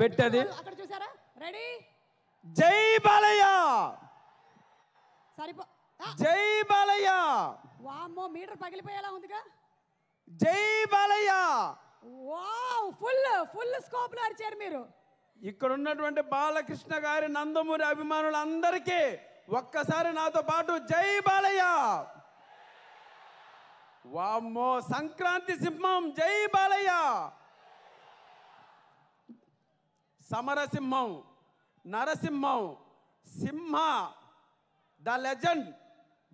పెట్టది అక్కడ చూసారా రెడీ జై బాలయ్య సరిపో జై బాలయ్య వామ్మో మీటర్ పగిలిపోయేలా ఉందిగా జై Balayya wow full full scope లో అరిచారు మీరు ఇక్కడ ఉన్నటువంటి బాలకృష్ణ గారి నందమూరి అభిమానులందరికీ ఒక్కసారి నాతో పాటు జై బాలయ్య వామ్మో సంక్రాంతి సింహం జై బాలయ్య సమరసింహం నరసింహం సింహ ద లెజెండ్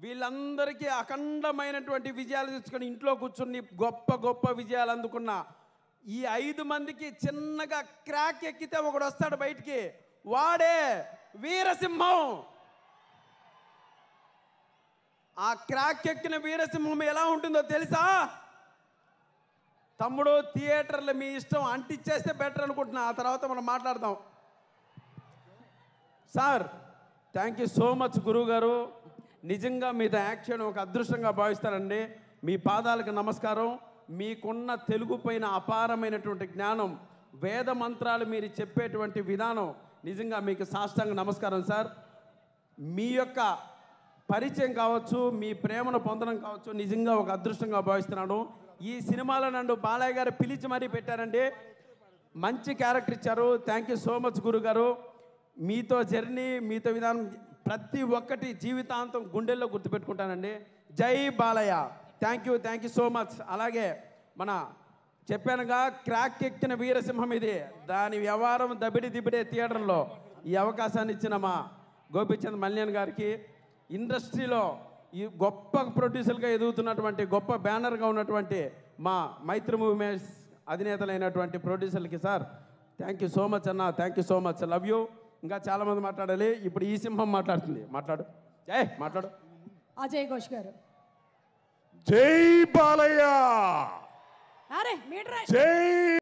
వీళ్ళందరికీ అఖండమైనటువంటి విజయాలు తెచ్చుకొని ఇంట్లో కూర్చుని గొప్ప గొప్ప విజయాలు అందుకున్న ఈ ఐదు మందికి చిన్నగా క్రాక్ ఎక్కితే ఒకడు వస్తాడు బయటికి వాడే వీరసింహం ఆ క్రాక్ ఎక్కిన వీరసింహం ఎలా ఉంటుందో తెలుసా తమ్ముడు థియేటర్లు మీ ఇష్టం అంటిచ్చేస్తే బెటర్ అనుకుంటున్నా ఆ తర్వాత మనం మాట్లాడదాం sir thank you so much గురువు గారు నిజంగా మీద యాక్షన్ ఒక అదృష్టంగా భావిస్తారండి మీ పాదాలకు నమస్కారం మీకున్న తెలుగు పైన అపారమైనటువంటి జ్ఞానం వేద మంత్రాలు మీరు చెప్పేటువంటి విధానం నిజంగా మీకు సాష్టాంగ నమస్కారం సార్ మీ యొక్క పరిచయం కావచ్చు మీ ప్రేమను పొందడం కావచ్చు నిజంగా ఒక అదృష్టంగా భావిస్తున్నాను ఈ సినిమాలో నన్ను బాలయ్య గారు పిలిచి మరీ పెట్టారండి మంచి క్యారెక్టర్ ఇచ్చారు థ్యాంక్ యూ సో మచ్ గురుగారు మీతో జర్నీ మీతో విధానం ప్రతి ఒక్కటి జీవితాంతం గుండెల్లో గుర్తుపెట్టుకుంటానండి జై Balayya thank you thank you so much అలాగే మన చెప్పానుగా క్రాక్ ఎక్కిన వీరసింహం ఇది దాని వ్యవహారం దబిడి దిబిడే థియేటర్లో ఈ అవకాశాన్ని ఇచ్చిన మా గోపిచంద్ మల్యాణ్ గారికి ఇండస్ట్రీలో ఈ గొప్ప ప్రొడ్యూసర్గా ఎదుగుతున్నటువంటి గొప్ప బ్యానర్గా ఉన్నటువంటి మా మైత్రి మూవీస్ అధినేతలైనటువంటి ప్రొడ్యూసర్లకి sir thank you so much అన్న thank you so much love you ఇంకా చాలామంది మాట్లాడాలి ఇప్పుడు ఈ సింహం మాట్లాడుతుంది మాట్లాడు జై మాట్లాడు అజయ్ ఘోష్ గారు జై బాలయ్య జై